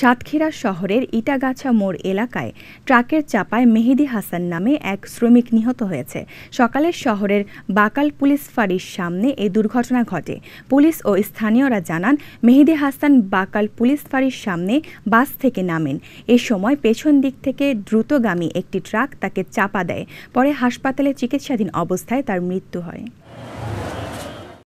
সাতক্ষীরা শহরের ইটাগাছা মোড় এলাকায় ট্রাকের চাপায় মেহেদি হাসান নামে এক শ্রমিক নিহত হয়েছে সকালে শহরের বাকাল পুলিশ ফাঁড়ির সামনে এই দুর্ঘটনা ঘটে পুলিশ ও স্থানীয়রা জানান মেহেদি হাসান বাকাল পুলিশ ফাঁড়ির সামনে বাস থেকে নামেন এ সময় পেছন দিক থেকে দ্রুতগামী একটি ট্রাক তাকে চাপা দেয় পরে হাসপাতালে চিকিৎসাধীন অবস্থায় তার মৃত্যু হয়